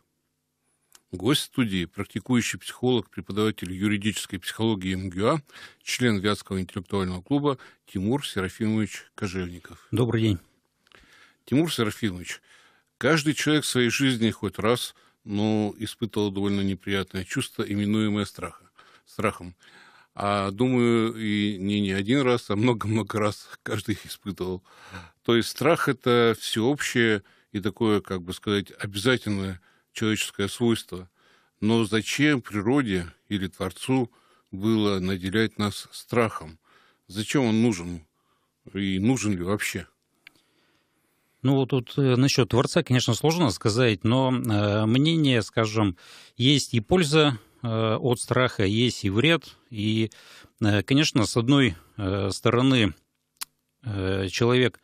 – Гость студии, практикующий психолог, преподаватель юридической психологии МГУА, член Вятского интеллектуального клуба Тимур Серафимович Кожевников. Добрый день. Тимур Серафимович, каждый человек в своей жизни хоть раз, но испытывал довольно неприятное чувство, именуемое страха, страхом. А думаю, и не, не один раз, а много-много раз каждый их испытывал. То есть страх – это всеобщее и такое, как бы сказать, обязательное человеческое свойство. Но зачем природе или Творцу было наделять нас страхом? Зачем он нужен? И нужен ли вообще? Ну вот тут э, насчет Творца, конечно, сложно сказать, но э, мнение, скажем, есть и польза э, от страха, есть и вред. И, э, конечно, с одной э, стороны, э, человек,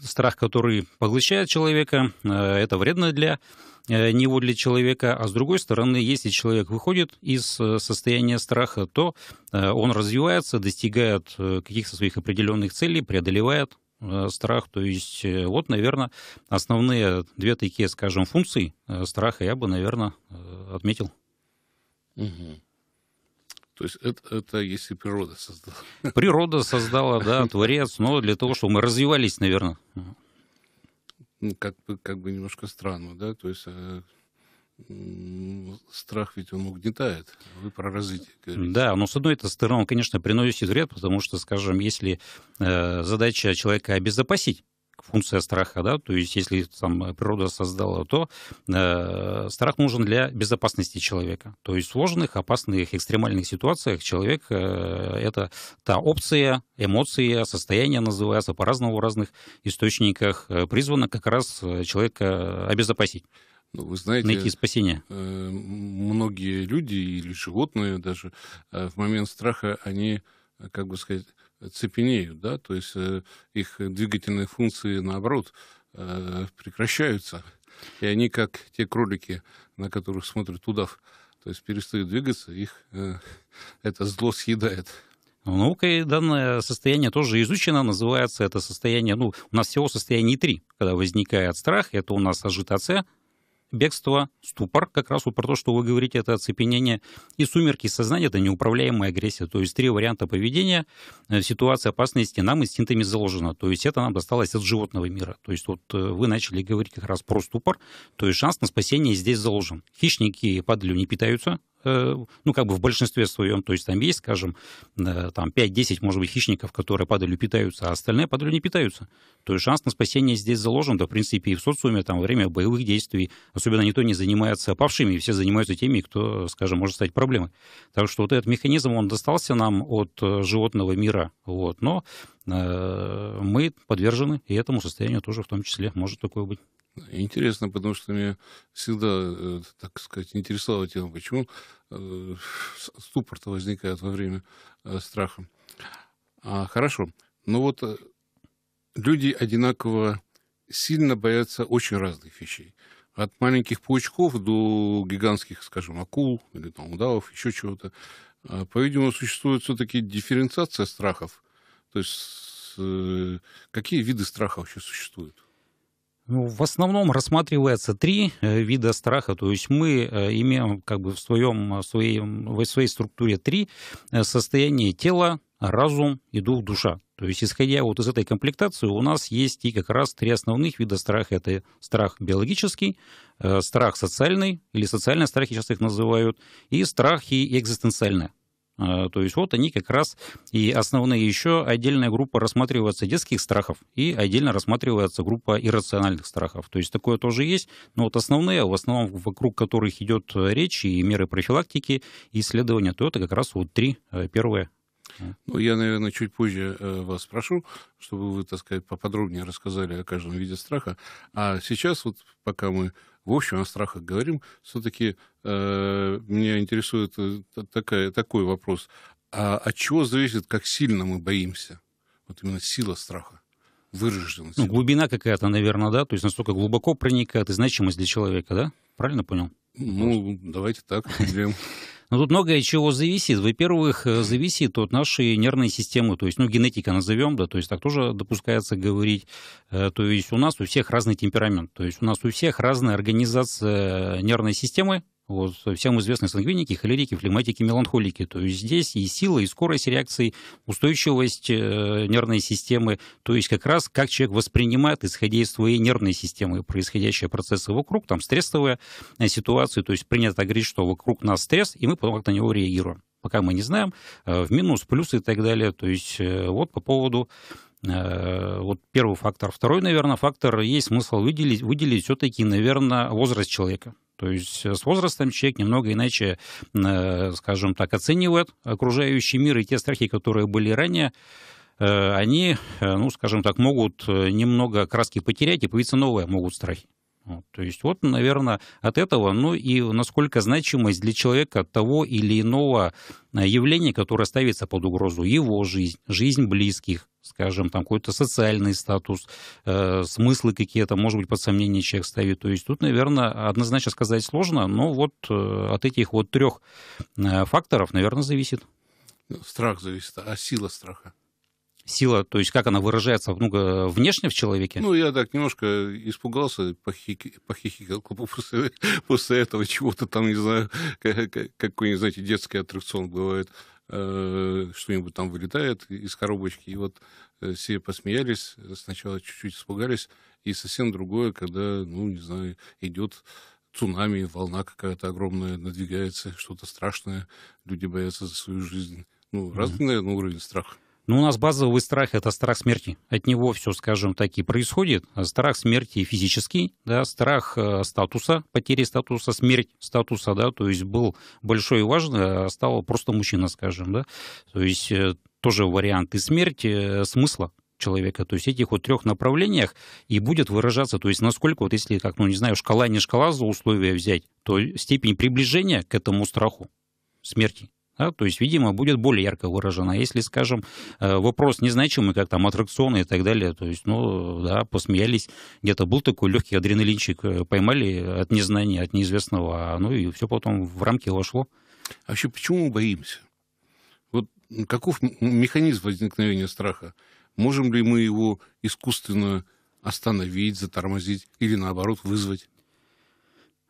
страх, который поглощает человека, это вредно для Э, него для человека, а с другой стороны, если человек выходит из э, состояния страха, то э, он развивается, достигает каких-то своих определенных целей, преодолевает страх. То есть вот, наверное, основные две такие, скажем, функции страха я бы, наверное, отметил. Угу. То есть это, это если природа создала. Природа создала, да, творец, но для того, чтобы мы развивались, наверное как бы, как бы немножко странно, да, то есть э, страх ведь он угнетает. Вы про развитие говорите. Да, но с одной стороны он, конечно, приносит вред, потому что, скажем, если э, задача человека обезопасить, функция страха, да, то есть если там природа создала, то э, страх нужен для безопасности человека. То есть в сложных, опасных, экстремальных ситуациях человек э, это та опция, эмоция, состояние называется по-разному в разных источниках, э, призвана как раз э, человека обезопасить. Ну, вы знаете, найти спасение. Э, многие люди или животные даже в момент страха они, как бы сказать, цепенеют, да, то есть э, их двигательные функции, наоборот, э, прекращаются. И они, как те кролики, на которых смотрят удав, то есть перестают двигаться, их э, это зло съедает. Ну, наукой данное состояние тоже изучено, называется это состояние, ну, у нас всего состояние три, когда возникает страх, это у нас ажитация, бегство, ступор, как раз вот про то, что вы говорите, это оцепенение, и сумерки сознания — это неуправляемая агрессия. То есть три варианта поведения в э, ситуации опасности нам инстинктами заложено. То есть это нам досталось от животного мира. То есть вот э, вы начали говорить как раз про ступор, то есть шанс на спасение здесь заложен. Хищники падалью не питаются, Э, ну, как бы в большинстве своем, то есть там есть, скажем, э, там 5-10, может быть, хищников, которые падалью питаются, а остальные падалью не питаются. То есть шанс на спасение здесь заложен, да, в принципе, и в социуме, там, во время боевых действий, особенно никто не занимается павшими, все занимаются теми, кто, скажем, может стать проблемой. Так что вот этот механизм, он достался нам от э, животного мира, вот, но мы подвержены и этому состоянию тоже в том числе может такое быть. Интересно, потому что меня всегда, э, так сказать, интересовала тема, почему э, ступор-то возникает во время э, страха. А, хорошо. Ну вот люди одинаково сильно боятся очень разных вещей. От маленьких паучков до гигантских, скажем, акул или там, удавов, еще чего-то. А, по-видимому, существует все-таки дифференциация страхов. То есть какие виды страха вообще существуют? Ну, в основном рассматривается три э, вида страха, то есть мы э, имеем как бы в, своем, э, в, своем, в своей структуре три состояния тела, разум и дух душа. То есть, исходя вот из этой комплектации, у нас есть и как раз три основных вида страха. Это страх биологический, страх социальный, или социальные страхи сейчас их называют, и страхи экзистенциальные. А, то есть вот они как раз и основные еще отдельная группа рассматривается детских страхов и отдельно рассматривается группа иррациональных страхов. То есть такое тоже есть, но вот основные, в основном вокруг которых идет э, речь и меры профилактики, и исследования, то это как раз вот три э, первые ну, я, наверное, чуть позже э, вас спрошу, чтобы вы, так сказать, поподробнее рассказали о каждом виде страха. А сейчас, вот пока мы в общем о страхах говорим, все-таки э, меня интересует э, такая, такой вопрос. А от а чего зависит, как сильно мы боимся? Вот именно сила страха выраженность. Ну, глубина какая-то, наверное, да? То есть настолько глубоко проникает и значимость для человека, да? Правильно понял? Ну, давайте так определим. Но ну, тут многое чего зависит. Во-первых, э, зависит от нашей нервной системы, то есть, ну, генетика назовем, да, то есть так тоже допускается говорить. Э, то есть у нас у всех разный темперамент, то есть у нас у всех разная организация нервной системы, вот, всем известные сангвиники, холерики, флегматики, меланхолики. То есть здесь и сила, и скорость реакции, устойчивость э, нервной системы. То есть как раз как человек воспринимает, исходя из своей нервной системы, происходящие процессы вокруг, там стрессовая э, ситуация. То есть принято говорить, что вокруг нас стресс, и мы потом как на него реагируем. Пока мы не знаем, э, в минус, плюсы и так далее. То есть вот по поводу вот первый фактор. Второй, наверное, фактор есть смысл выделить, выделить все-таки, наверное, возраст человека. То есть э, с возрастом человек немного иначе, э, скажем так, оценивает окружающий мир, и те страхи, которые были ранее, э, они, ну, скажем так, могут немного краски потерять, и появиться новые могут страхи. То есть вот, наверное, от этого, ну и насколько значимость для человека того или иного э, явления, которое ставится под угрозу, его жизнь, жизнь близких, скажем, там какой-то социальный статус, э, смыслы какие-то, может быть, под сомнение человек ставит. То есть тут, наверное, однозначно сказать сложно, но вот э, от этих вот трех э, факторов, наверное, зависит. Страх зависит, а сила страха? сила, то есть как она выражается ну, внешне в человеке? Ну, я так немножко испугался, похихикал, после, после этого чего-то там, не знаю, какой-нибудь, знаете, детский аттракцион бывает, э, что-нибудь там вылетает из коробочки, и вот э, все посмеялись, сначала чуть-чуть испугались, и совсем другое, когда, ну, не знаю, идет цунами, волна какая-то огромная надвигается, что-то страшное, люди боятся за свою жизнь. Ну, разный, mm наверное, уровень страха. Ну у нас базовый страх — это страх смерти. От него все, скажем так, и происходит. Страх смерти физический, да, страх э, статуса, потери статуса, смерть статуса, да, то есть был большой и важный, а стал просто мужчина, скажем, да. То есть э, тоже вариант и смерти, э, смысла, человека. То есть этих вот трех направлениях и будет выражаться, то есть насколько вот если, как, ну не знаю, шкала не шкала за условия взять, то степень приближения к этому страху смерти да? То есть, видимо, будет более ярко выражено. А если, скажем, э, вопрос незначимый, как там аттракционы и так далее, то есть, ну, да, посмеялись, где-то был такой легкий адреналинчик, э, поймали от незнания, от неизвестного, а, ну и все потом в рамки вошло. А вообще, почему мы боимся? Вот каков механизм возникновения страха? Можем ли мы его искусственно остановить, затормозить или, наоборот, вызвать?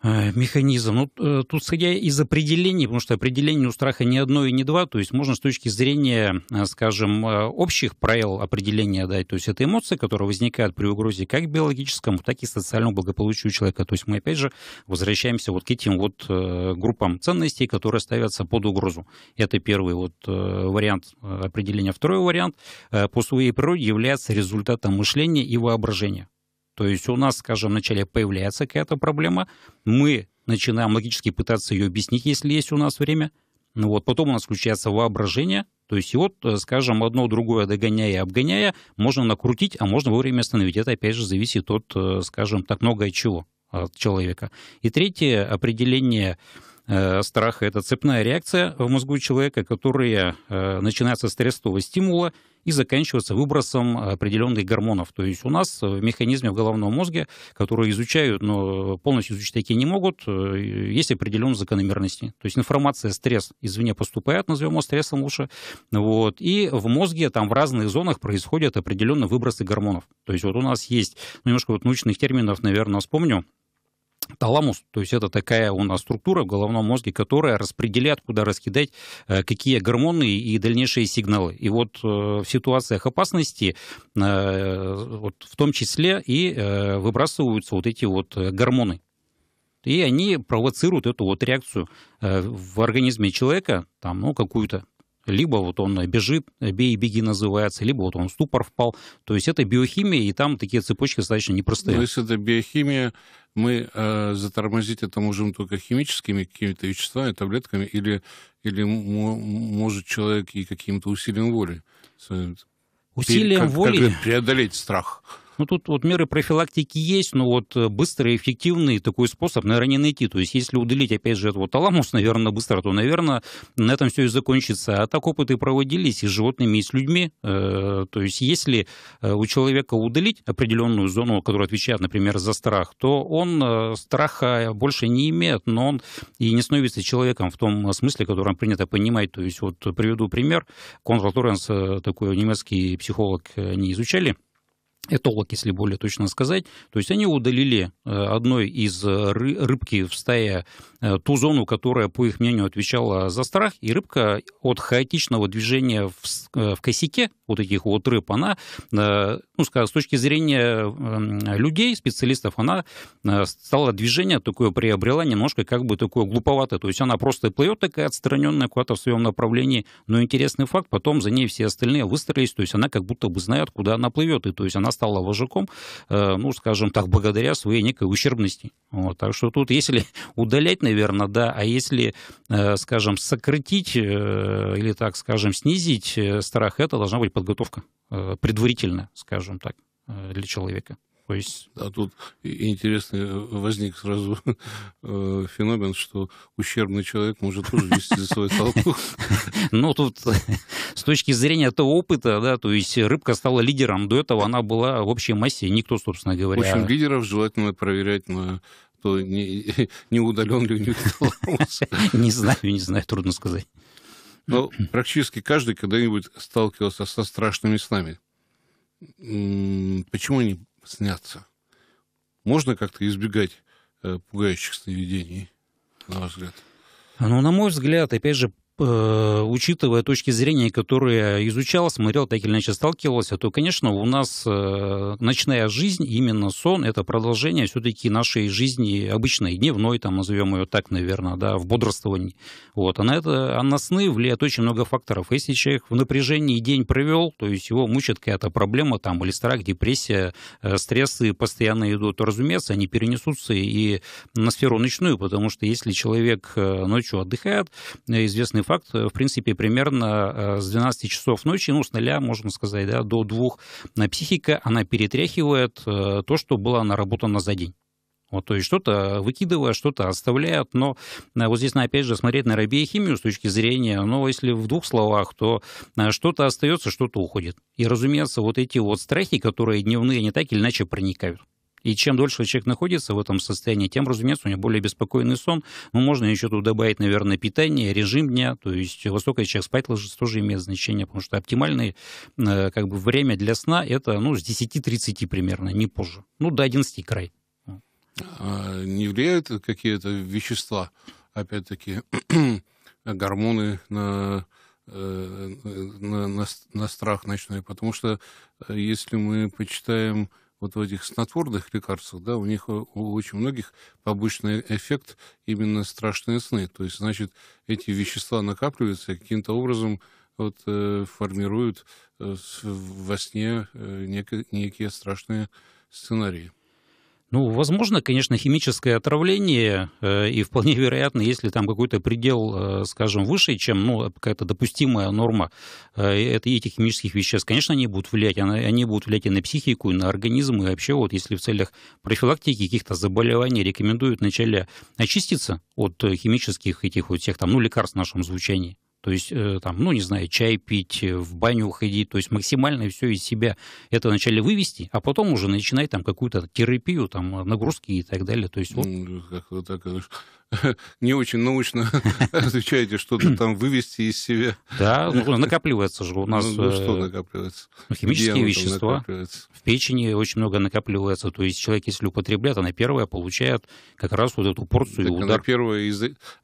Э, механизм. Ну, э, тут исходя из определений, потому что определение у страха не одно и не два, то есть можно с точки зрения, э, скажем, общих правил определения дать, то есть это эмоции, которые возникают при угрозе как биологическому, так и социальному благополучию человека. То есть мы опять же возвращаемся вот к этим вот группам ценностей, которые ставятся под угрозу. Это первый вот вариант определения. Второй вариант по своей природе является результатом мышления и воображения. То есть у нас, скажем, вначале появляется какая-то проблема, мы начинаем логически пытаться ее объяснить, если есть у нас время. Ну вот, потом у нас включается воображение, то есть и вот, э, скажем, одно другое догоняя и обгоняя, можно накрутить, а можно вовремя остановить. Это, опять же, зависит от, э, скажем так, много от чего от человека. И третье определение Э, страха это цепная реакция в мозгу человека, которая э, начинается с стрессового стимула и заканчивается выбросом определенных гормонов. То есть у нас в механизме в головном мозге, которые изучают, но полностью изучить такие не могут, э, есть определенные закономерности. То есть информация, стресс извне поступает, назовем его стрессом лучше, вот, и в мозге там в разных зонах происходят определенные выбросы гормонов. То есть вот у нас есть, ну, немножко вот научных терминов, наверное, вспомню, Таламус, то есть это такая у нас структура в головном мозге, которая распределяет, куда раскидать, э, какие гормоны и дальнейшие сигналы. И вот э, в ситуациях опасности э, вот в том числе и выбрасываются вот эти вот гормоны. И они провоцируют эту вот реакцию в организме человека, там, ну, какую-то либо вот он э, бежит, э, бей, беги называется, либо вот он в ступор впал. То есть это биохимия, и там такие цепочки достаточно непростые. Но ну, если это биохимия, мы э, затормозить это можем только химическими какими-то веществами, таблетками, или, или может человек и каким-то усилием воли. Усилием как, воли... Как преодолеть страх. Ну, тут вот меры профилактики есть, но вот э, быстрый, эффективный такой способ, наверное, не найти. То есть, если удалить, опять же, вот таламус, наверное, быстро, то, наверное, на этом все и закончится. А так опыты проводились и с животными, и с людьми. Э, то есть, если э, у человека удалить определенную зону, которая отвечает, например, за страх, то он страха больше не имеет, но он и не становится человеком в том смысле, который он принято понимать. То есть, вот приведу пример. Конрад Лоренс, такой немецкий психолог, они изучали этолог, если более точно сказать. То есть они удалили э, одной из э, рыбки в стае Э, ту зону, которая, по их мнению, отвечала за страх, и рыбка от хаотичного движения в, э, в косяке, вот этих вот рыб, она, э, ну, скажем, с точки зрения эм, людей, специалистов, она стала движение такое приобрела немножко как бы такое глуповатое, то есть она просто плывет такая отстраненная куда-то в своем направлении, но интересный факт, потом за ней все остальные выстроились, то есть она как будто бы знает, куда она плывет, и то есть она стала вожаком, ну, скажем так, благодаря своей некой ущербности. Вот, так что тут, если удалять, наверное, да. А если, э, скажем, сократить э, или, так скажем, снизить э, страх, это должна быть подготовка предварительно, скажем так, для человека. То есть... А тут интересный возник сразу феномен, что ущербный человек может тоже вести за свою толпу. Ну, тут с точки зрения этого опыта, да, то есть рыбка стала лидером. До этого она была в общей массе, никто, собственно говоря... В общем, лидеров желательно проверять на что не, не удален ли у них таламус. Не знаю, не знаю, трудно сказать. Но ну, практически каждый когда-нибудь сталкивался со страшными снами. Почему они снятся? Можно как-то избегать э, пугающих сновидений, на ваш взгляд? Ну, на мой взгляд, опять же, Э, учитывая точки зрения, которые изучал, смотрел, так или иначе сталкивался, то, конечно, у нас э, ночная жизнь, именно сон, это продолжение все-таки нашей жизни обычной, дневной, там назовем ее так, наверное, да, в бодрствовании. Вот. А на, это, а на сны влияет очень много факторов. Если человек в напряжении день провел, то есть его мучает какая-то проблема, там, или страх, депрессия, э, стрессы постоянно идут, то, разумеется, они перенесутся и на сферу ночную, потому что если человек ночью отдыхает, известный один факт, э, в принципе, примерно э, с 12 часов ночи, ну, с нуля, можно сказать, да, до двух, на психика, она перетряхивает э, то, что было наработано за день. Вот, то есть что-то выкидывая, что-то оставляют, но вот здесь, опять же, смотреть на химию с точки зрения, но ну, если в двух словах, то что-то остается, что-то уходит. И, разумеется, вот эти вот страхи, которые дневные, они так или иначе проникают. И чем дольше человек находится в этом состоянии, тем, разумеется, у него более беспокойный сон. Но можно еще тут добавить, наверное, питание, режим дня. То есть во сколько человек спать ложится, тоже имеет значение, потому что оптимальное э, как бы, время для сна – это ну, с 10-30 примерно, не позже. Ну, до 11 край. А не влияют какие-то вещества, опять-таки, гормоны на э, на, на, на страх ночной, потому что э, если мы почитаем вот в этих снотворных лекарствах, да, у них э, у очень многих побочный эффект именно страшные сны. То есть, значит, эти вещества накапливаются и каким-то образом вот, э, формируют э, во сне э, некие, некие страшные сценарии. Ну, возможно, конечно, химическое отравление, э, и вполне вероятно, если там какой-то предел, э, скажем, выше, чем ну, какая-то допустимая норма э, это, этих химических веществ, конечно, они будут влиять, они будут влиять и на психику, и на организм, и вообще вот если в целях профилактики каких-то заболеваний рекомендуют вначале очиститься от химических этих вот всех там, ну, лекарств в нашем звучании, то есть, э, там, ну, не знаю, чай пить, э, в баню уходить, то есть максимально все из себя это вначале вывести, а потом уже начинать там какую-то терапию, там, э, нагрузки и так далее, то есть вот... Ну, как вы так не очень научно отвечаете, что-то там вывести из себя. Да, ну, накапливается же у нас... Ну, ну что накапливается? Химические вещества. В печени очень много накапливается. То есть человек, если употребляет, она первая получает как раз вот эту порцию удар. Она первая,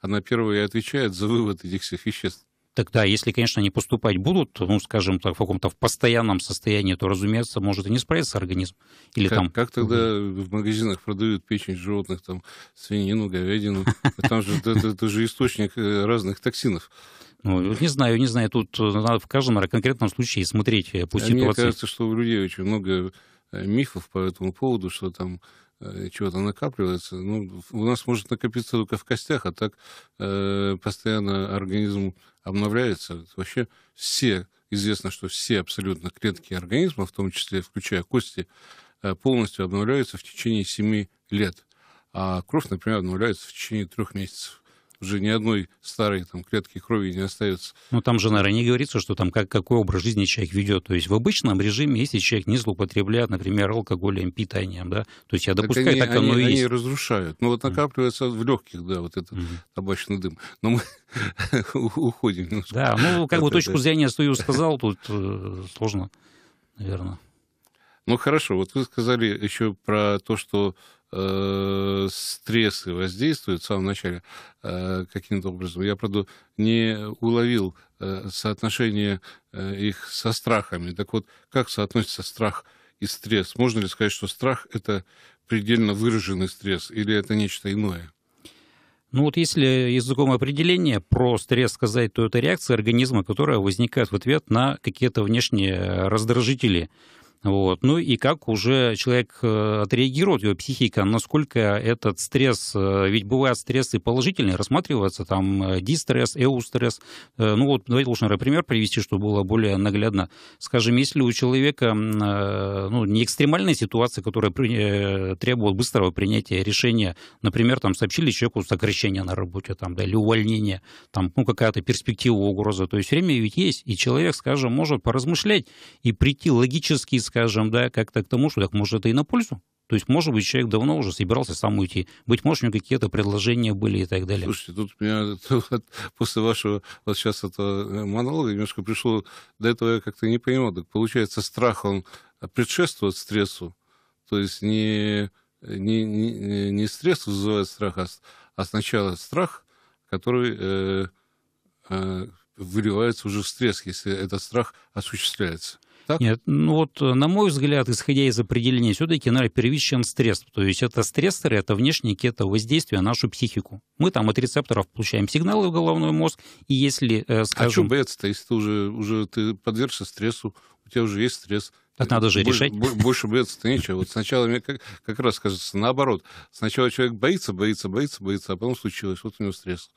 она первая и отвечает за вывод этих всех веществ. Тогда, если, конечно, они поступать будут, ну, скажем так, в каком-то постоянном состоянии, то, разумеется, может и не справиться организм. Или как, там... как тогда в магазинах продают печень животных, там, свинину, говядину? А там же это же источник э, разных токсинов. Ну, не знаю, не знаю. Тут э, надо в каждом конкретном случае смотреть э, по а ситуации. Мне кажется, что у людей очень много мифов по этому поводу, что там Э, чего-то накапливается. Ну, у нас может накопиться только в костях, а так э, постоянно организм обновляется. Вообще все, известно, что все абсолютно клетки организма, в том числе включая кости, э, полностью обновляются в течение 7 лет. А кровь, например, обновляется в течение трех месяцев уже ни одной старой там, клетки крови не остается. Ну, там же, наверное, не говорится, что там как, какой образ жизни человек ведет. То есть в обычном режиме, если человек не злоупотребляет, например, алкоголем, питанием, да, то есть я допускаю, так, они, так оно они, и есть. Они разрушают. Ну, вот накапливается mm в легких, да, вот этот mm табачный дым. Но мы уходим Да, ну, как бы точку зрения свою сказал, тут э, сложно, наверное. Ну хорошо, вот вы сказали еще про то, что э, стрессы воздействуют в самом начале э, каким-то образом. Я, правда, не уловил э, соотношение э, их со страхами. Так вот, как соотносится страх и стресс? Можно ли сказать, что страх это предельно выраженный стресс или это нечто иное? Ну вот если языком определения про стресс сказать, то это реакция организма, которая возникает в ответ на какие-то внешние раздражители. Вот. Ну и как уже человек э, отреагирует, его психика, насколько этот стресс, э, ведь бывают стрессы положительные, рассматриваются там э, дистресс, эустресс. Ну вот, давайте лучше, наверное, пример привести, чтобы было более наглядно. Скажем, если у человека ну, не экстремальная ситуация, которая требует быстрого принятия решения, например, там сообщили человеку сокращение на работе там, да, или увольнение, там, ну, какая-то перспектива угроза то есть время ведь есть, и человек, скажем, может поразмышлять и прийти логически скажем, да, как-то к тому, что так может это и на пользу. То есть, может быть, человек давно уже собирался сам уйти. Быть может, у него какие-то предложения были и так далее. Слушайте, тут меня после вашего вот сейчас этого э, монолога немножко пришло... До этого я как-то не понимал. Так получается, страх, он предшествует стрессу. То есть не, не, не, не стресс вызывает страх, а, а сначала страх, который э, э, выливается уже в стресс, если этот страх осуществляется так? Нет, ну вот, э, на мой взгляд, исходя из определения, все-таки, наверное, первичен стресс. То есть это стрессоры, это внешники, это воздействие на нашу психику. Мы там от рецепторов получаем сигналы в головной мозг, и если, э, а скажем... А что бояться-то, если ты уже, уже ты подвергся стрессу, у тебя уже есть стресс, так надо же больше, решать. Больше бояться-то нечего. Вот сначала мне как, как раз кажется наоборот. Сначала человек боится, боится, боится, боится, а потом случилось. Вот у него стресс.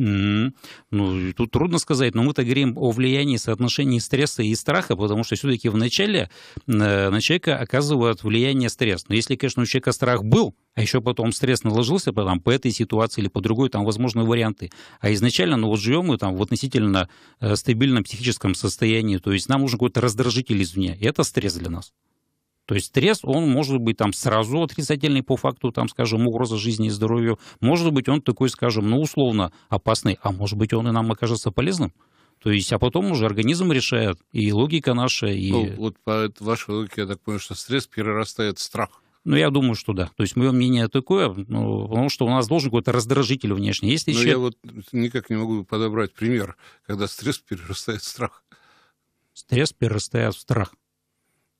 Mm-hmm. Ну, тут трудно сказать, но мы-то говорим о влиянии соотношения стресса и страха, потому что все-таки вначале э, на человека оказывают влияние стресс. Но если, конечно, у человека страх был, а еще потом стресс наложился потом по этой ситуации или по другой, там возможны варианты. А изначально, ну вот живем мы там в относительно э, стабильном психическом состоянии, то есть нам нужен какой-то раздражитель извне, и это стресс для нас. То есть стресс, он может быть там сразу отрицательный по факту, там, скажем, угроза жизни и здоровью. Может быть, он такой, скажем, ну, условно опасный, а может быть, он и нам окажется полезным. То есть, а потом уже организм решает, и логика наша, и... Ну, вот по вашей логике, я так понимаю, что стресс перерастает в страх. Ну, я думаю, что да. То есть, мое мнение такое, ну, потому что у нас должен какой-то раздражитель внешний. Если Но ну, еще... я вот никак не могу подобрать пример, когда стресс перерастает в страх. Стресс перерастает в страх.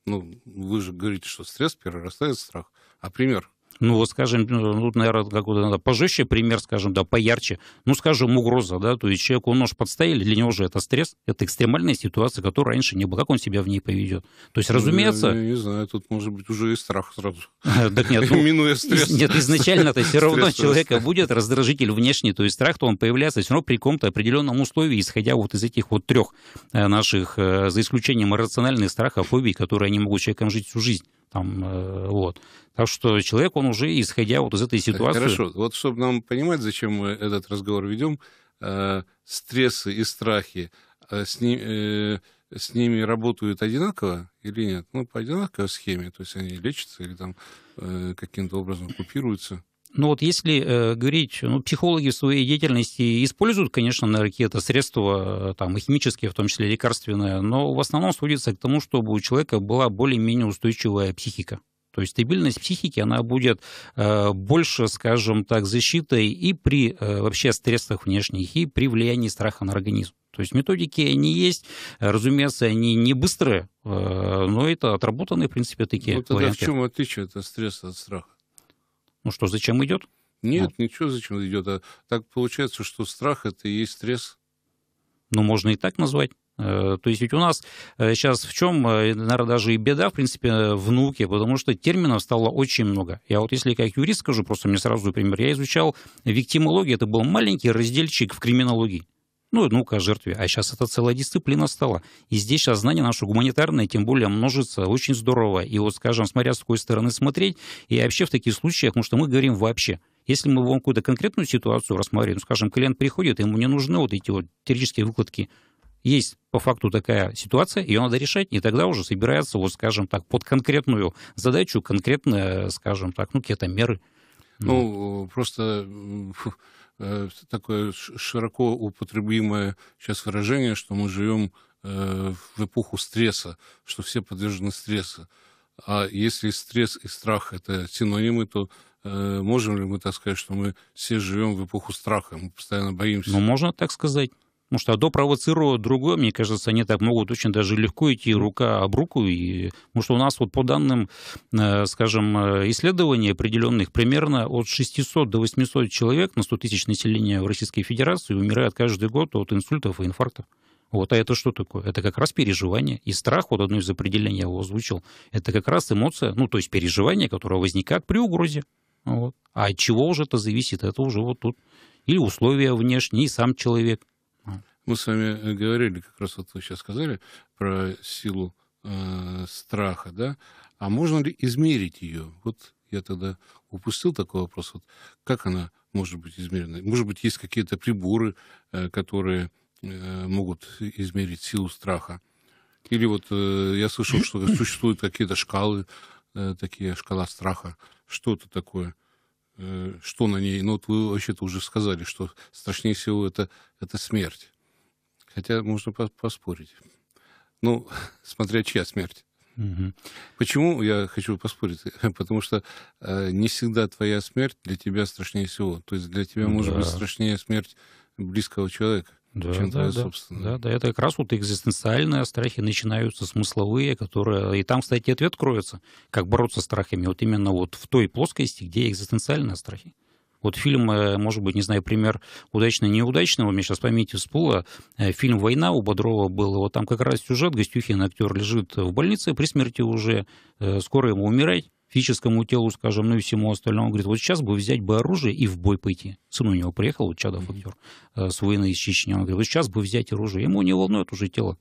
Ну, вы же говорите, что стресс перерастает в страх. А пример ну вот скажем, ну наверное, какой-то надо пожестче пример, скажем, да, поярче, ну, скажем, угроза, да, то есть человеку нож подставили, для него же это стресс, это экстремальная ситуация, которой раньше не было, как он себя в ней поведет? То есть, ну, разумеется... Я, я не знаю, тут может быть уже и страх сразу. Так нет, ну, минуя стресс. Нет, изначально-то все равно человека будет раздражитель внешний, то есть страх-то он появляется все равно при каком-то определенном условии, исходя вот из этих вот трех э, наших, э, за исключением иррациональных страхов, фобий, которые они могут человеком жить всю жизнь. Там, э, вот. Так что человек, он уже, исходя вот из этой ситуации... Хорошо, вот чтобы нам понимать, зачем мы этот разговор ведем, э, стрессы и страхи, э, с, ним, э, с ними работают одинаково или нет? Ну, по одинаковой схеме, то есть они лечатся или там э, каким-то образом купируются? Ну вот если э, говорить, ну, психологи в своей деятельности используют, конечно, на какие-то средства, э, там, и химические, в том числе лекарственные, но в основном сводится к тому, чтобы у человека была более-менее устойчивая психика. То есть стабильность психики, она будет э, больше, скажем так, защитой и при э, вообще стрессах внешних, и при влиянии страха на организм. То есть методики, они есть, разумеется, они не быстрые, э, но это отработанные, в принципе, такие ну, тогда варианты. в чем отличие от стресса от страха? Ну что, зачем идет? Нет, ну. ничего зачем идет. А так получается, что страх это и есть стресс. Ну, можно и так назвать. Э, то есть ведь у нас э, сейчас в чем, э, наверное, даже и беда, в принципе, внуки, потому что терминов стало очень много. Я вот если как юрист скажу, просто мне сразу пример, я изучал виктимологию, это был маленький разделчик в криминологии. Ну, наука о жертве. А сейчас это целая дисциплина стала. И здесь сейчас знание наше гуманитарное, тем более, множится очень здорово. И вот, скажем, смотря с какой стороны смотреть, и вообще в таких случаях, потому ну, что мы говорим вообще. Если мы вам какую-то конкретную ситуацию рассмотрим, ну, скажем, клиент приходит, ему не нужны вот эти вот теоретические выкладки. Есть по факту такая ситуация, ее надо решать, и тогда уже собирается, вот, скажем так, под конкретную задачу, конкретно, скажем так, ну, какие-то меры. Ну, ну просто Э, такое широко употребимое сейчас выражение, что мы живем э, в эпоху стресса, что все подвержены стрессу. А если стресс и страх – это синонимы, то э, можем ли мы так сказать, что мы все живем в эпоху страха, мы постоянно боимся? Ну, можно так сказать. Потому что до провоцирует другое, мне кажется, они так могут очень даже легко идти рука об руку. И, потому что у нас вот по данным, э, скажем, э, исследований определенных, примерно от 600 до 800 человек на 100 тысяч населения в Российской Федерации умирают каждый год от инсультов и инфарктов. Вот, а это что такое? Это как раз переживание. И страх, вот одно из определений я его озвучил, это как раз эмоция, ну, то есть переживание, которое возникает при угрозе. Вот. А от чего уже это зависит? Это уже вот тут. Или условия внешние, и сам человек. Мы с вами э, говорили, как раз вот вы сейчас сказали, про силу э, страха, да? А можно ли измерить ее? Вот я тогда упустил такой вопрос. Вот как она может быть измерена? Может быть, есть какие-то приборы, э, которые э, могут измерить силу страха? Или вот э, я слышал, что существуют какие-то шкалы, э, такие шкала страха, что-то такое э, что на ней. Ну, вот вы вообще-то уже сказали, что страшнее всего это, это смерть. Хотя можно поспорить. Ну, смотря чья смерть. Угу. Почему я хочу поспорить? Потому что э, не всегда твоя смерть для тебя страшнее всего. То есть для тебя да. может быть страшнее смерть близкого человека. Да, чем да, твоя да, собственная. Да, да, это как раз вот экзистенциальные страхи начинаются, смысловые, которые... И там, кстати, ответ кроется, как бороться с страхами, вот именно вот в той плоскости, где экзистенциальные страхи. Вот фильм, э, может быть, не знаю, пример удачно-неудачного, мне сейчас памяти всплыло, э, фильм «Война» у Бодрова был, вот там как раз сюжет, Гостюхин, актер, лежит в больнице при смерти уже, э, скоро ему умирать, физическому телу, скажем, ну и всему остальному. Он говорит, вот сейчас бы взять бы оружие и в бой пойти. Сын у него приехал, вот Чадов актер, с войны из Чечни. Он говорит, вот сейчас бы взять оружие. Ему не волнует уже тело.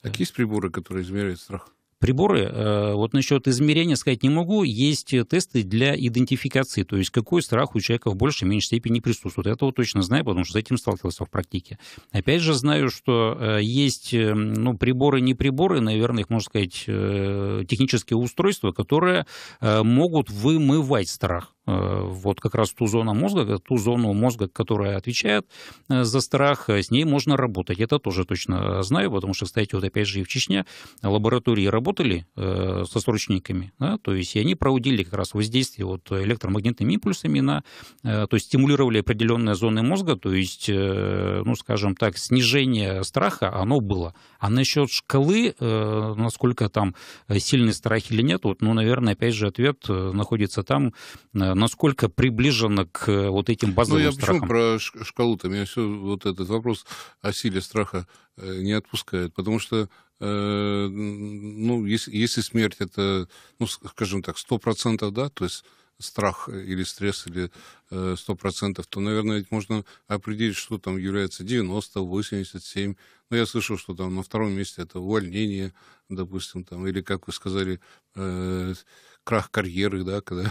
Так есть приборы, которые измеряют страх? приборы. Э, вот насчет измерения сказать не могу. Есть э, тесты для идентификации, то есть какой страх у человека в большей или меньшей степени присутствует. Этого точно знаю, потому что с этим сталкивался в практике. Опять же знаю, что э, есть ну, приборы, не приборы, наверное, их можно сказать, технические устройства, которые могут вымывать страх. Э, вот как раз ту зону мозга, ту зону мозга, которая отвечает э, за страх, э, с ней можно работать. Это тоже точно знаю, потому что, кстати, вот опять же и в Чечне лаборатории работали со срочниками, да, то есть и они проводили как раз воздействие вот электромагнитными импульсами на, то есть стимулировали определенные зоны мозга, то есть, ну, скажем так, снижение страха, оно было. А насчет шкалы, насколько там сильный страх или нет, вот, ну, наверное, опять же, ответ находится там, насколько приближена к э, вот этим ну, базовым страхам? ну, я страхам? про шкалу-то? Меня все вот этот вопрос о силе страха э, не отпускает, потому что э, ну, если, если смерть это, ну, скажем так, 100%, да, то есть страх э, или стресс или э, сто процентов то, наверное, ведь можно определить, что там является 90, 87. Ну, я слышал, что там на втором месте это увольнение, допустим, там, или, как вы сказали, э, крах карьеры, да, когда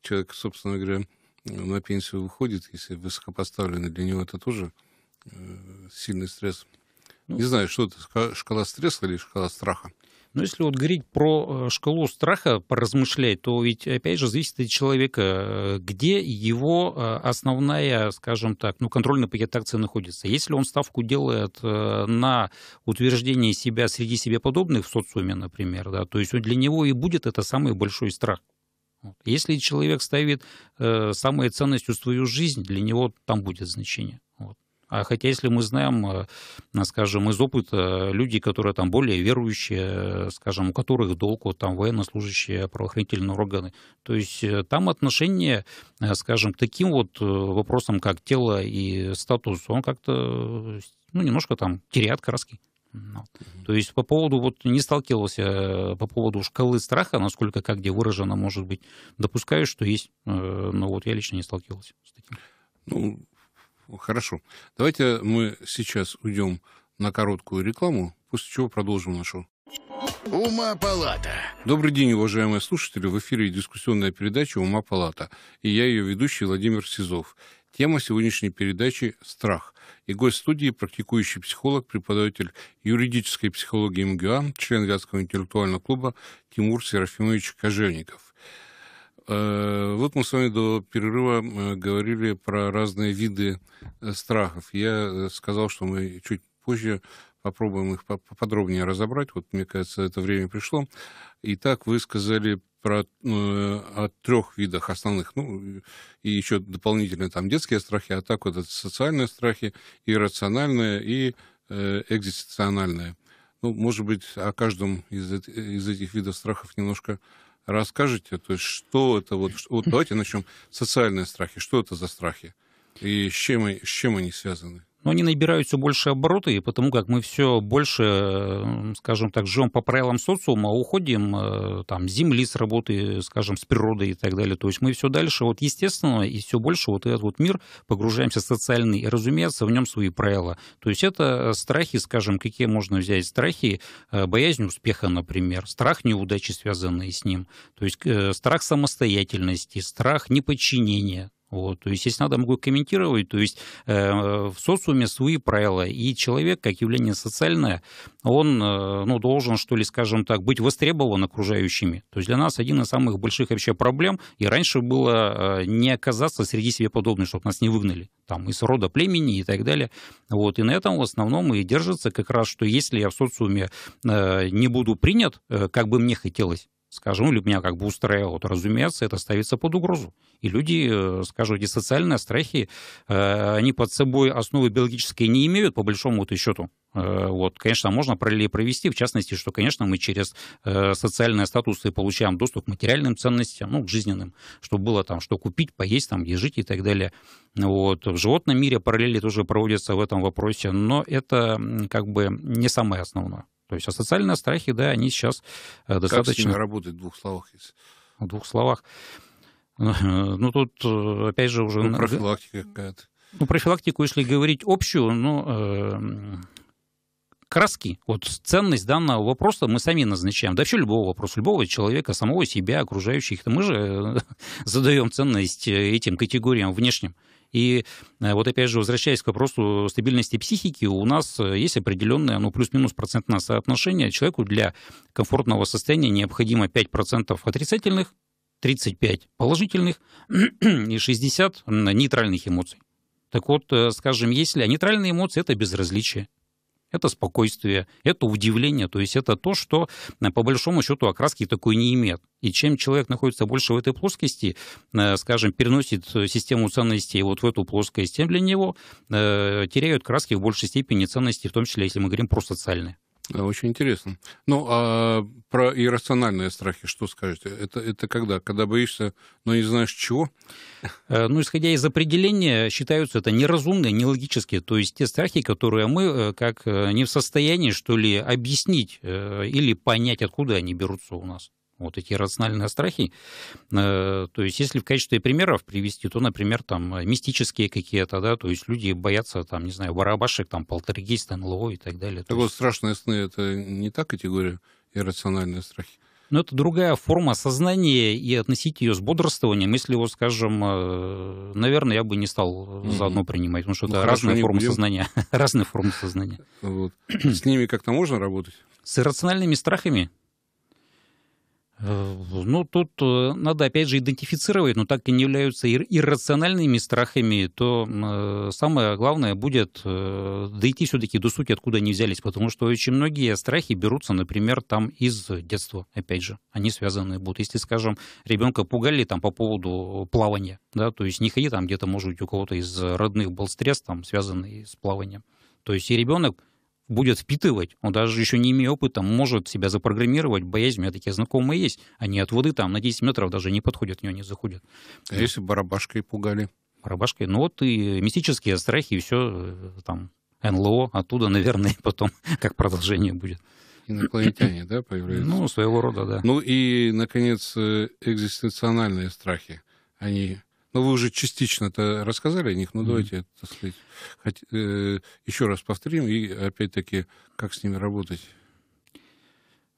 человек, собственно говоря, на пенсию выходит, если высокопоставленный, для него это тоже э, сильный стресс. Ну, Не знаю, что это, шкала стресса или шкала страха. Но если вот говорить про э, шкалу страха, поразмышлять, то ведь, опять же, зависит от человека, э, где его э, основная, скажем так, ну, контрольный пакет акций находится. Если он ставку делает на утверждение себя среди себе подобных в социуме, например, да, то есть для него и будет это самый большой страх. Если человек ставит э, самой ценностью свою жизнь, для него там будет значение. А хотя если мы знаем, э, скажем, из опыта люди, которые там более верующие, э, скажем, у которых долг, вот там военнослужащие, правоохранительные органы, то есть э, там отношение, скажем, к таким вот вопросам, как тело и статус, он как-то, ну, немножко там теряет краски. Ну, то есть по поводу, вот не сталкивался по поводу шкалы страха, насколько как где выражено может быть, допускаю, что есть, но вот я лично не сталкивался с таким. Ну, Хорошо. Давайте мы сейчас уйдем на короткую рекламу, после чего продолжим нашу Ума палата. Добрый день, уважаемые слушатели. В эфире дискуссионная передача Ума палата. И я ее ведущий Владимир Сизов. Тема сегодняшней передачи – страх. И гость студии – практикующий психолог, преподаватель юридической психологии МГУА, член Вятского интеллектуального клуба Тимур Серафимович Кожевников. Э, вот мы с вами до перерыва э, говорили про разные виды э, страхов. Я сказал, что мы чуть позже попробуем их подробнее разобрать. Вот, мне кажется, это время пришло. И так вы сказали про, о трех видах основных, ну, и еще дополнительные там детские страхи, а так вот это социальные страхи, и рациональные, и экзистенциональные. Ну, может быть, о каждом из, из этих видов страхов немножко расскажете, то есть что это вот, вот давайте начнем социальные страхи, что это за страхи и с чем, с чем они связаны? но они набирают все больше обороты, и потому как мы все больше, эм, скажем так, живем по правилам социума, уходим э, там, с земли, с работы, скажем, с природы и так далее. То есть мы все дальше, вот естественно, и все больше вот этот вот мир погружаемся социальный, и, разумеется, в нем свои правила. То есть это э, страхи, скажем, какие можно взять страхи, э, боязнь успеха, например, страх неудачи, связанные с ним, то есть страх самостоятельности, страх неподчинения, вот, то есть, если надо, могу комментировать. То есть, э, в социуме свои правила. И человек, как явление социальное, он э, ну, должен, что ли, скажем так, быть востребован окружающими. То есть, для нас один из самых больших вообще проблем, и раньше было э, не оказаться среди себе подобных, чтобы нас не выгнали. Там из рода племени и так далее. Вот, и на этом в основном и держится как раз, что если я в социуме э, не буду принят, э, как бы мне хотелось, скажем, или меня как бы устраивало, то, разумеется, это ставится под угрозу. И люди, э, скажем, эти социальные страхи, э, они под собой основы биологические не имеют, по большому счету. Э, вот, конечно, можно параллели провести, в частности, что, конечно, мы через э, социальные статусы получаем доступ к материальным ценностям, ну, к жизненным, чтобы было там, что купить, поесть, там, где жить и так далее. Вот. В животном мире параллели тоже проводятся в этом вопросе, но это как бы не самое основное. То есть, а социальные страхи, да, они сейчас достаточно... Э, как с в двух словах? Если... В двух словах. Ну, тут, опять же, уже... Ну, профилактика какая-то. Ну, профилактику, если говорить общую, ну, краски. Вот ценность данного вопроса мы сами назначаем. Да вообще любого вопроса, любого человека, самого себя, окружающих. Мы же э, задаем ценность э, этим категориям внешним. И э, вот опять же, возвращаясь к вопросу стабильности психики, у нас есть определенное, ну, плюс-минус процентное соотношение. Человеку для комфортного состояния необходимо 5% отрицательных, 35 положительных и 60 нейтральных эмоций. Так вот, скажем, если... А нейтральные эмоции — это безразличие это спокойствие, это удивление, то есть это то, что э, по большому счету окраски такой не имеет. И чем человек находится больше в этой плоскости, э, скажем, переносит э, систему ценностей вот в эту плоскость, тем для него теряют краски в большей степени ценности, в том числе, если мы говорим про социальные. А, очень интересно. Ну, а про иррациональные страхи что скажете? Это, это когда? Когда боишься, но не знаешь чего? Э, ну, исходя из определения, считаются это неразумные, нелогические. То есть те страхи, которые мы э, как э, не в состоянии, что ли, объяснить или понять, откуда они берутся у нас вот эти рациональные страхи. Э, то есть если в качестве примеров привести, то, например, там э, мистические какие-то, да, то есть люди боятся, там, не знаю, барабашек, там, полтергейста, НЛО и так далее. Так то вот есть... страшные сны — это не та категория иррациональные страхи? Но ну, это другая форма сознания, и относить ее с бодрствованием, если его, скажем, э, наверное, я бы не стал заодно принимать, потому что ну, это разные формы, сознания, разные формы сознания. Вот. С ними как-то можно работать? С иррациональными страхами? Э, ну, тут э, надо, опять же, идентифицировать, но так и не являются иррациональными страхами, то э, самое главное будет дойти все-таки до сути, откуда они взялись, потому что очень многие страхи берутся, например, там из детства, опять же, они связаны будут. Если, скажем, ребенка пугали там по поводу плавания, да, то есть не ходи там где-то, может быть, у кого-то из родных был стресс там связанный с плаванием, то есть и ребенок будет впитывать, он даже еще не имея опыта, может себя запрограммировать, боязнь, у меня такие знакомые есть, они от воды там на 10 метров даже не подходят, в нее не заходят. А если барабашкой пугали? Барабашкой, ну вот и мистические страхи, и все э, там, НЛО, оттуда, наверное, потом как продолжение будет. Инопланетяне, да, появляются? Ну, своего рода, да. Ну и, наконец, э, экзистенциональные страхи, они но ну, вы уже частично-то рассказали о них, но ну, mm-hmm. давайте, так сказать, хоть, э, еще раз повторим и, опять-таки, как с ними работать.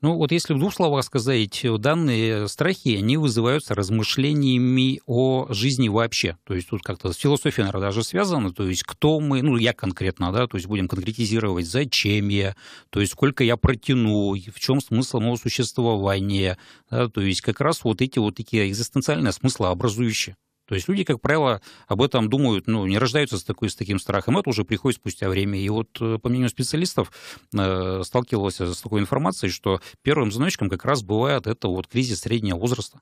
Ну вот если в двух словах сказать, э, данные страхи, они вызываются размышлениями о жизни вообще. То есть тут как-то с философией наверное, даже связана. То есть кто мы, ну я конкретно, да, то есть будем конкретизировать, зачем я, то есть сколько я протяну, в чем смысл моего существования. Да, то есть как раз вот эти вот такие экзистенциальные смыслообразующие. То есть люди, как правило, об этом думают, ну, не рождаются с, такой, с таким страхом, это уже приходит спустя время. И вот, э, по мнению специалистов, э, сталкивался с такой информацией, что первым звоночком как раз бывает это вот кризис среднего возраста.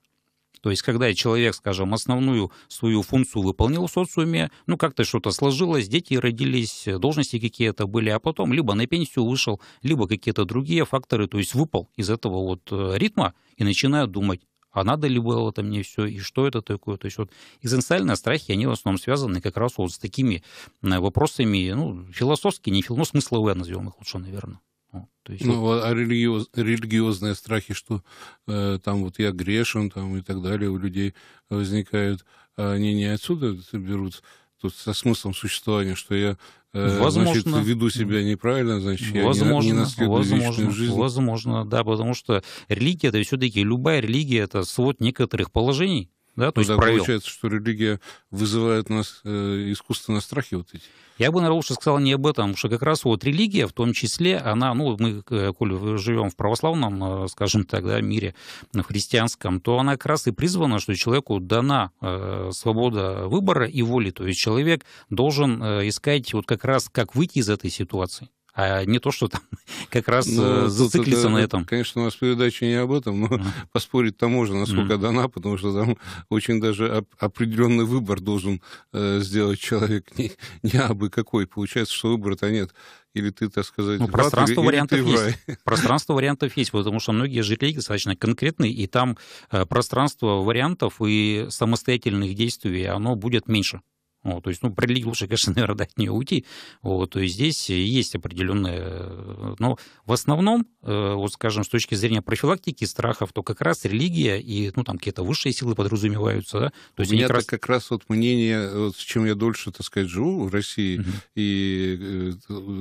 То есть, когда человек, скажем, основную свою функцию выполнил в социуме, ну, как-то что-то сложилось, дети родились, должности какие-то были, а потом либо на пенсию вышел, либо какие-то другие факторы, то есть выпал из этого вот э, ритма и начинает думать, а надо ли было это мне все, и что это такое. То есть вот экзистенциальные страхи, они в основном связаны как раз вот с такими э, вопросами, ну, философские, не фил, ну, смысловые, назовем их лучше, наверное. Ну, то есть, ну вот... а религиоз, религиозные страхи, что э, там вот я грешен, там и так далее, у людей возникают, а они не отсюда берутся, тут со смыслом существования, что я э, возможно, значит, веду себя неправильно, значит, возможно, я не, наследую возможно, жизнь. Возможно, да, потому что религия, это все-таки любая религия, это свод некоторых положений, да, то ну есть провел. получается, что религия вызывает у нас э, искусственно страхи вот эти. Я бы, наверное, лучше сказал не об этом, что как раз вот религия, в том числе, она, ну, мы, э, коль живем в православном, э, скажем так, да, мире, в христианском, то она как раз и призвана, что человеку дана э, свобода выбора и воли. То есть человек должен э, искать вот как раз, как выйти из этой ситуации а не то, что там как раз ну, э, зациклиться это, на этом. Конечно, у нас передача не об этом, но mm. поспорить-то можно, насколько mm. дана, потому что там очень даже определенный выбор должен э, сделать человек не, не абы какой. Получается, что выбора-то нет или ты, так сказать, ну, пространство рад, вариантов или ты есть. рай. Пространство вариантов есть, потому что многие жильцы достаточно конкретные, и там э, пространство вариантов и самостоятельных действий, оно будет меньше. Вот, то есть, ну, про лучше, конечно, наверное, от нее уйти. Вот, то есть здесь есть определенные... Но в основном, э, вот скажем, с точки зрения профилактики страхов, то как раз религия и, ну, там какие-то высшие силы подразумеваются, да? То есть У меня как раз... как раз вот мнение, вот, с чем я дольше, так сказать, живу в России, угу. и э,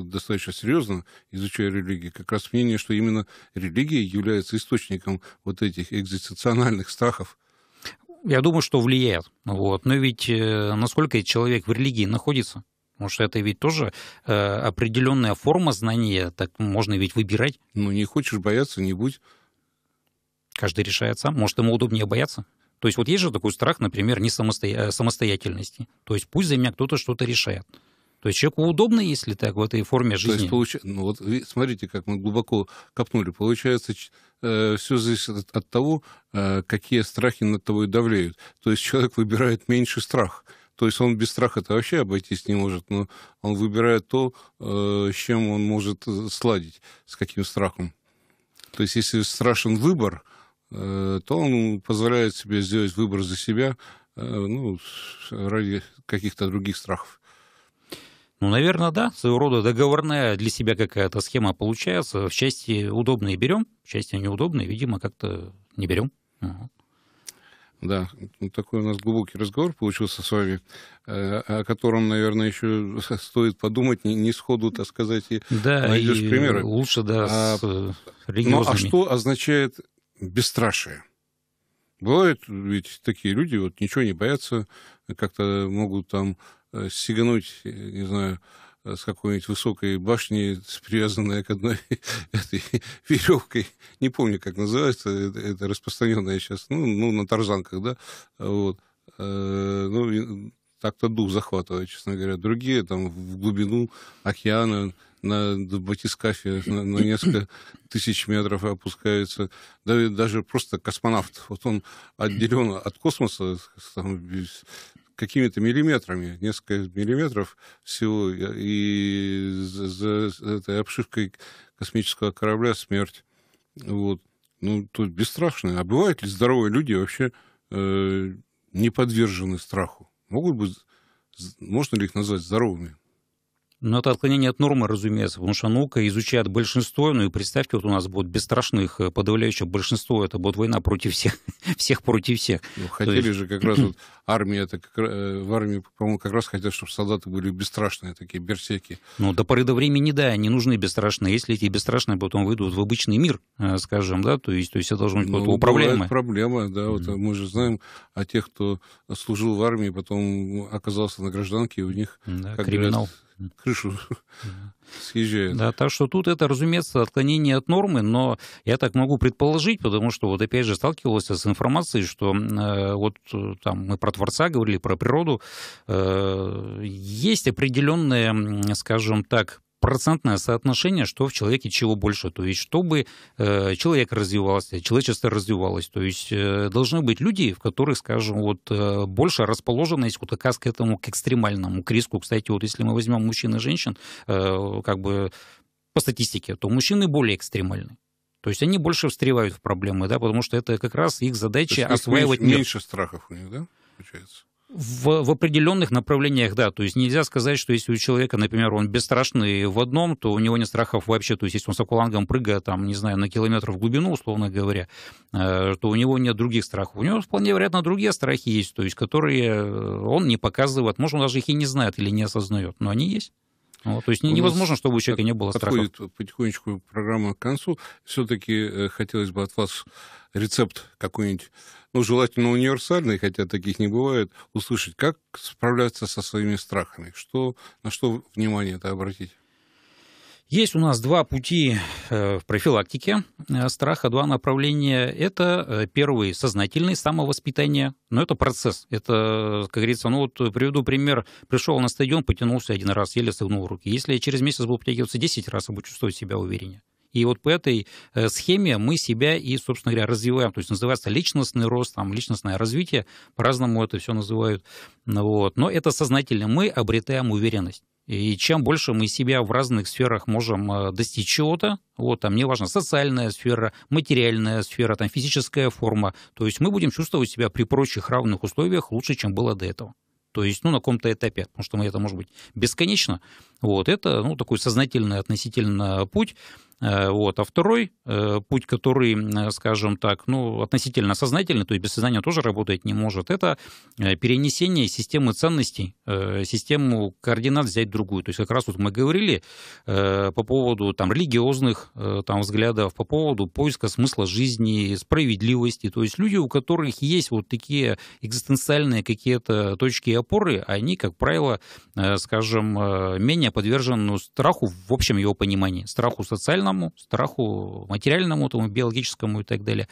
достаточно серьезно изучаю религию, как раз мнение, что именно религия является источником вот этих экзистенциональных страхов, я думаю, что влияет. Вот. Но ведь э, насколько человек в религии находится? Потому что это ведь тоже э, определенная форма знания, так можно ведь выбирать. Ну, не хочешь бояться, не будь. Каждый решает сам. Может, ему удобнее бояться? То есть вот есть же такой страх, например, не э, самостоятельности. То есть пусть за меня кто-то что-то решает. То есть человеку удобно, если так, в этой форме жизни? То есть, получ... ну, вот смотрите, как мы глубоко копнули. Получается, э, все зависит от, того, э, какие страхи над тобой давляют. То есть человек выбирает меньший страх. То есть он без страха-то вообще обойтись не может, но он выбирает то, э, с чем он может э, сладить, с каким страхом. То есть если страшен выбор, э, то он позволяет себе сделать выбор за себя э, ну, ради каких-то других страхов. Ну, наверное, да, своего рода договорная для себя какая-то схема получается. В части удобные берем, в части неудобные, видимо, как-то не берем. Угу. Да, такой у нас глубокий разговор получился с вами, э, о котором, наверное, еще стоит подумать, не, не сходу, так сказать, и да, найдешь и примеры. Лучше, да, а, с Ну, а что означает бесстрашие? Бывают ведь такие люди, вот ничего не боятся, как-то могут там Э, сигануть, э, не знаю, э, с какой-нибудь высокой башни, привязанная к одной этой веревкой. Не помню, как называется, это, это распространенное сейчас, ну, ну, на тарзанках, да, вот. Ну, так-то дух захватывает, честно говоря. Другие там в глубину океана на батискафе на, на несколько тысяч метров опускаются, Да, даже просто космонавт. Вот он отделен от космоса там, без, какими-то миллиметрами, несколько миллиметров всего, и за, за этой обшивкой космического корабля смерть. Вот. Ну, тут бесстрашно. А бывают ли здоровые люди вообще э, не подвержены страху? Могут быть, можно ли их назвать здоровыми? Но это отклонение от нормы, разумеется, потому что наука изучает большинство, ну и представьте, вот у нас будет бесстрашных, э, подавляющее большинство, это будет война против всех, всех против всех. Ну, хотели есть... же как раз вот армия, это как, э, в армии, по-моему, как раз хотят, чтобы солдаты были бесстрашные, такие берсеки. Ну, до поры до времени, да, они нужны бесстрашные. Если эти бесстрашные потом выйдут в обычный мир, э, скажем, да, то есть, то есть это должно быть ну, какое-то управляемое. проблема, да, mm-hmm. вот мы же знаем о а тех, кто служил в армии, потом оказался на гражданке, и у них... Да, криминал. Говорят, крышу съезжают. Да, так что тут это, разумеется, отклонение от нормы, но я так могу предположить, потому что вот опять же сталкивался с информацией, что э, вот э, там мы про Творца говорили, про природу. Э, есть определенные, скажем так, процентное соотношение, что в человеке чего больше. То есть, чтобы э, человек развивался, человечество развивалось. То есть, э, должны быть люди, в которых, скажем, вот э, больше расположенность вот как раз к этому, к экстремальному, к риску. Кстати, вот если мы возьмем мужчин и женщин, э, как бы по статистике, то мужчины более экстремальны. То есть они больше встревают в проблемы, да, потому что это как раз их задача осваивать меньше, мир. меньше страхов у них, да, получается? в, в определенных направлениях, да. То есть нельзя сказать, что если у человека, например, он бесстрашный в одном, то у него нет страхов вообще. То есть если он с аквалангом прыгает, там, не знаю, на километр в глубину, условно говоря, э, то у него нет других страхов. У него вполне вероятно другие страхи есть, то есть которые э, он не показывает, может, он даже их и не знает или не осознает, но они есть. Вот, ну, то есть у невозможно, чтобы у человека не было страхов. потихонечку программа к концу. Все-таки э, хотелось бы от вас рецепт какой-нибудь ну, желательно универсальный, хотя таких не бывает, услышать, как справляться со своими страхами, что, на что внимание это обратить? Есть у нас два пути э, в профилактике э, страха, два направления. Это э, первый – сознательный самовоспитание, но это процесс. Это, как говорится, ну вот приведу пример. Пришел на стадион, потянулся один раз, еле согнул руки. Если через месяц буду потягиваться 10 раз, я буду чувствовать себя увереннее. И вот по этой э, схеме мы себя и, собственно говоря, развиваем. То есть называется личностный рост, там, личностное развитие, по-разному это все называют. Ну вот. Но это сознательно мы обретаем уверенность. И чем больше мы себя в разных сферах можем э, достичь чего-то, вот там, неважно, социальная сфера, материальная сфера, там, физическая форма, то есть мы будем чувствовать себя при прочих равных условиях лучше, чем было до этого. То есть, ну, на каком-то этапе, потому что мы это может быть бесконечно. Вот это, ну, такой сознательный относительно путь. Э, вот. А второй э, путь, который, э, скажем так, ну, относительно сознательный, то есть без сознания тоже работать не может, это перенесение системы ценностей, систему координат взять другую. То есть как раз вот мы говорили по поводу там, религиозных там, взглядов, по поводу поиска смысла жизни, справедливости. То есть люди, у которых есть вот такие экзистенциальные какие-то точки опоры, они, как правило, скажем, менее подвержены страху в общем его понимании, страху социального моральному страху, материальному, там, биологическому и так далее.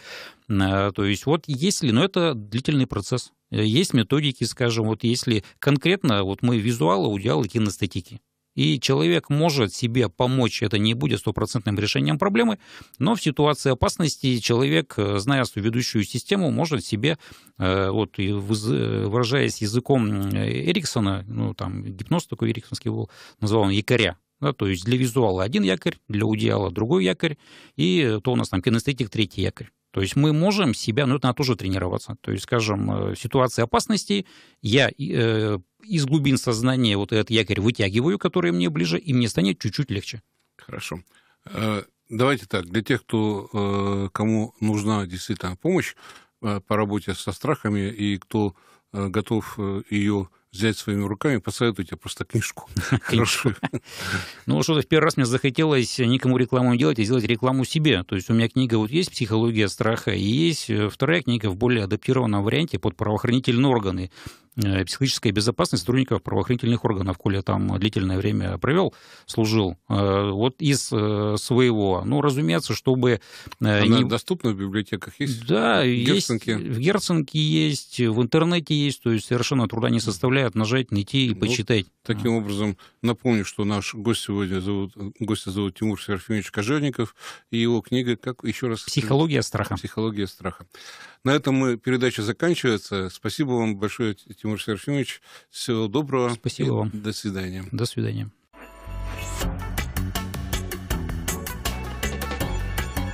Э, то есть вот если, но ну, это длительный процесс. Э, есть методики, скажем, вот если конкретно вот мы визуалы, и кинестетики. И человек может себе помочь, это не будет стопроцентным решением проблемы, но в ситуации опасности человек, э, зная свою ведущую систему, может себе, вот, выражаясь языком Эриксона, ну, там, гипноз такой эриксонский был, назвал он якоря, да, то есть для визуала один якорь, для аудиала другой якорь, и э, то у нас там кинестетик третий якорь. То есть мы можем себя, ну это надо тоже тренироваться. То есть, скажем, э, ситуации опасности, я э, из глубин сознания вот этот якорь вытягиваю, который мне ближе, и мне станет чуть-чуть легче. Хорошо. Э, давайте так, для тех, кто, кому нужна действительно помощь по работе со страхами, и кто готов ее взять своими руками, посоветуйте просто книжку хорошо. Ну, что-то в первый раз мне захотелось никому рекламу не делать, а сделать рекламу себе. То есть у меня книга вот есть «Психология страха», и есть э, вторая книга в более адаптированном варианте под правоохранительные органы. Э, психологическая безопасность сотрудников правоохранительных органов, коли там длительное время провел, служил, э, вот из э, своего. Ну, разумеется, чтобы... Она не... доступна в библиотеках? Есть? Да, в Герценке? есть, в Герценке есть, в интернете есть, то есть совершенно труда не составляет нажать, найти и вот ну, почитать. Таким а. образом, напомню, что наш гость сегодня зовут, гостя зовут Тимур Серафимович Кожевников, и его книга, как еще раз... «Психология страха». «Психология страха». На этом мы передача заканчивается. Спасибо вам большое, Тимур Тимур Серафимович. Всего доброго. Спасибо вам. До свидания. До свидания.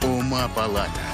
Ума палата.